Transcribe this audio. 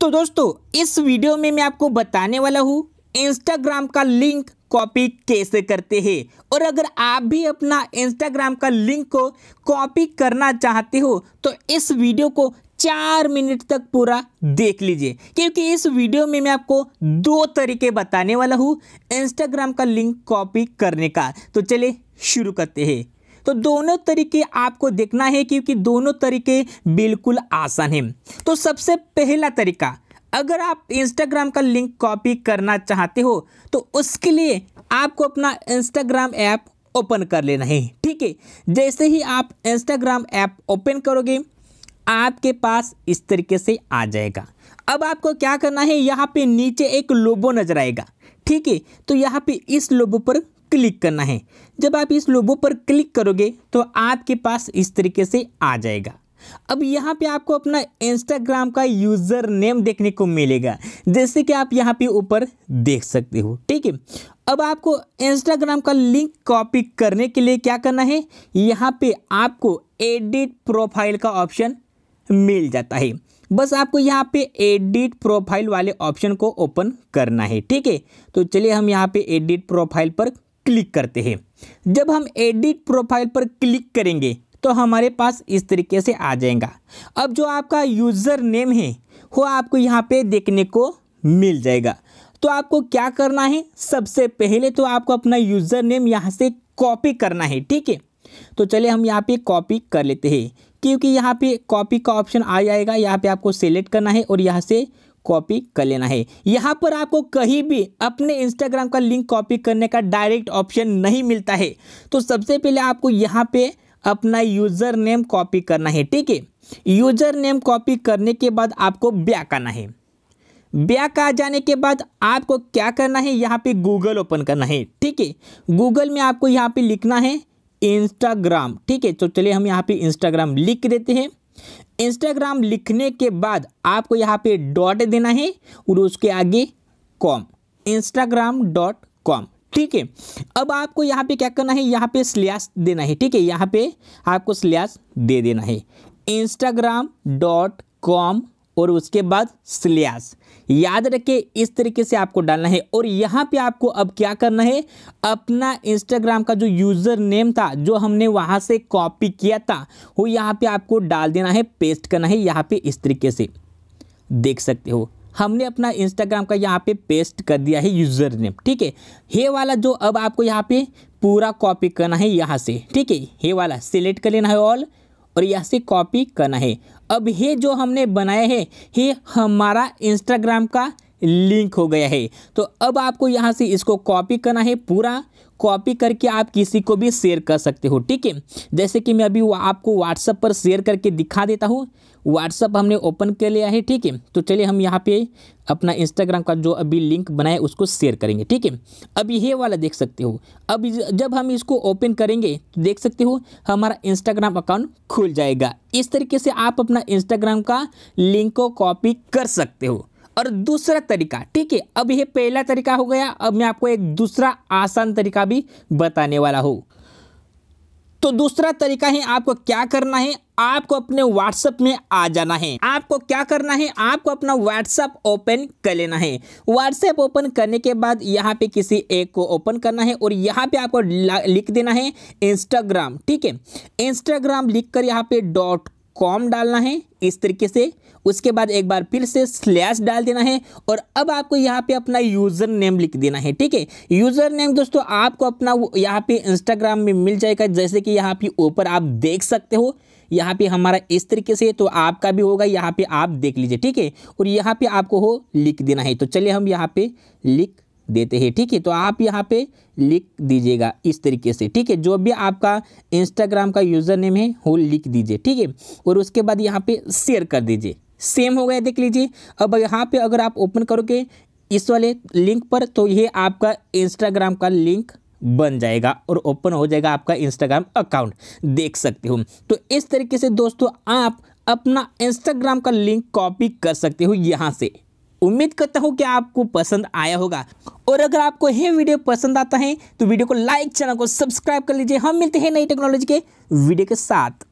तो दोस्तों इस वीडियो में मैं आपको बताने वाला हूँ इंस्टाग्राम का लिंक कॉपी कैसे करते हैं और अगर आप भी अपना इंस्टाग्राम का लिंक को कॉपी करना चाहते हो तो इस वीडियो को चार मिनट तक पूरा देख लीजिए क्योंकि इस वीडियो में मैं आपको दो तरीके बताने वाला हूँ इंस्टाग्राम का लिंक कॉपी करने का तो चले शुरू करते हैं तो दोनों तरीके आपको देखना है क्योंकि दोनों तरीके बिल्कुल आसान हैं तो सबसे पहला तरीका अगर आप इंस्टाग्राम का लिंक कॉपी करना चाहते हो तो उसके लिए आपको अपना इंस्टाग्राम ऐप ओपन कर लेना है ठीक है जैसे ही आप इंस्टाग्राम ऐप ओपन करोगे आपके पास इस तरीके से आ जाएगा अब आपको क्या करना है यहाँ पे नीचे एक लोबो नजर आएगा ठीक है तो यहाँ पे इस लोबो पर क्लिक करना है जब आप इस लोगो पर क्लिक करोगे तो आपके पास इस तरीके से आ जाएगा अब यहाँ पे आपको अपना इंस्टाग्राम का यूज़र नेम देखने को मिलेगा जैसे कि आप यहाँ पे ऊपर देख सकते हो ठीक है अब आपको इंस्टाग्राम का लिंक कॉपी करने के लिए क्या करना है यहाँ पे आपको एडिट प्रोफाइल का ऑप्शन मिल जाता है बस आपको यहाँ पे एडिट प्रोफाइल वाले ऑप्शन को ओपन करना है ठीक है तो चलिए हम यहाँ पे एडिट प्रोफाइल पर क्लिक करते हैं जब हम एडिट प्रोफाइल पर क्लिक करेंगे तो हमारे पास इस तरीके से आ जाएगा अब जो आपका यूज़र नेम है वो आपको यहाँ पे देखने को मिल जाएगा तो आपको क्या करना है सबसे पहले तो आपको अपना यूज़र नेम यहाँ से कॉपी करना है ठीक है तो चले हम यहाँ पे कॉपी कर लेते हैं क्योंकि यहाँ पे कॉपी का ऑप्शन आ जाएगा यहाँ पे आपको सेलेक्ट करना है और यहाँ से कॉपी कर लेना है यहाँ पर आपको कहीं भी अपने इंस्टाग्राम का लिंक कॉपी करने का डायरेक्ट ऑप्शन नहीं मिलता है तो सबसे पहले आपको यहाँ पे अपना यूज़र नेम कॉपी करना है ठीक है यूज़र नेम कॉपी करने के बाद आपको ब्याक आना है ब्याक आ जाने के बाद आपको क्या करना है यहाँ पे गूगल ओपन करना है ठीक है गूगल में आपको यहाँ पे लिखना है इंस्टाग्राम ठीक है तो चलिए हम यहाँ पे इंस्टाग्राम लिख देते हैं इंस्टाग्राम लिखने के बाद आपको यहाँ पे डॉट देना है और उसके आगे कॉम इंस्टाग्राम डॉट कॉम ठीक है अब आपको यहाँ पे क्या करना है यहाँ पे स्लैश देना है ठीक है यहाँ पे आपको स्लैश दे देना है इंस्टाग्राम डॉट कॉम और उसके बाद स्लैश याद रखे इस तरीके से आपको डालना है और यहाँ पे आपको अब क्या करना है अपना इंस्टाग्राम का जो यूज़र नेम था जो हमने वहाँ से कॉपी किया था वो यहाँ पे आपको डाल देना है पेस्ट करना है यहाँ पे इस तरीके से देख सकते हो हमने अपना इंस्टाग्राम का यहाँ पे पेस्ट कर दिया है यूज़र नेम ठीक है हे वाला जो अब आपको यहाँ पे पूरा कॉपी करना है यहाँ से ठीक है हे वाला सिलेक्ट कर लेना है ऑल और यहाँ से कॉपी करना है अब ये जो हमने बनाए हैं ये हमारा इंस्टाग्राम का लिंक हो गया है तो अब आपको यहाँ से इसको कॉपी करना है पूरा कॉपी करके आप किसी को भी शेयर कर सकते हो ठीक है जैसे कि मैं अभी आपको व्हाट्सअप पर शेयर करके दिखा देता हूँ व्हाट्सअप हमने ओपन कर लिया है ठीक है तो चलिए हम यहाँ पे अपना इंस्टाग्राम का जो अभी लिंक बनाया उसको शेयर करेंगे ठीक है अब ये वाला देख सकते हो अब जब हम इसको ओपन करेंगे तो देख सकते हो हमारा इंस्टाग्राम अकाउंट खुल जाएगा इस तरीके से आप अपना इंस्टाग्राम का लिंक को कॉपी कर सकते हो और दूसरा तरीका ठीक है अब यह पहला तरीका हो गया अब मैं आपको एक दूसरा आसान तरीका भी बताने वाला हूँ तो दूसरा तरीका है आपको क्या करना है आपको अपने व्हाट्सएप में आ जाना है आपको क्या करना है आपको अपना व्हाट्सएप ओपन कर लेना है व्हाट्सएप ओपन करने के बाद यहाँ पे किसी एक को ओपन करना है और यहाँ पे आपको लिख देना है इंस्टाग्राम ठीक है इंस्टाग्राम लिख कर यहाँ पे डॉट कॉम डालना है इस तरीके से उसके बाद एक बार फिर से स्लैश डाल देना है और अब आपको यहाँ पे अपना यूज़र नेम लिख देना है ठीक है यूज़र नेम दोस्तों आपको अपना यहाँ पे इंस्टाग्राम में मिल जाएगा जैसे कि यहाँ पे ऊपर आप देख सकते हो यहाँ पे हमारा इस तरीके से तो आपका भी होगा यहाँ पे आप देख लीजिए ठीक है और यहाँ पे आपको हो लिख देना है तो चलिए हम यहाँ पे लिख देते हैं ठीक है तो आप यहाँ पे लिख दीजिएगा इस तरीके से ठीक है जो भी आपका इंस्टाग्राम का यूज़र नेम है वो लिख दीजिए ठीक है और उसके बाद यहाँ पे शेयर कर दीजिए सेम हो गया देख लीजिए अब यहाँ पे अगर आप ओपन करोगे इस वाले लिंक पर तो ये आपका इंस्टाग्राम का लिंक बन जाएगा और ओपन हो जाएगा आपका इंस्टाग्राम अकाउंट देख सकते हो तो इस तरीके से दोस्तों आप अपना इंस्टाग्राम का लिंक कॉपी कर सकते हो यहाँ से उम्मीद करता हूँ कि आपको पसंद आया होगा और अगर आपको यह वीडियो पसंद आता है तो वीडियो को लाइक चैनल को सब्सक्राइब कर लीजिए हम मिलते हैं नई टेक्नोलॉजी के वीडियो के साथ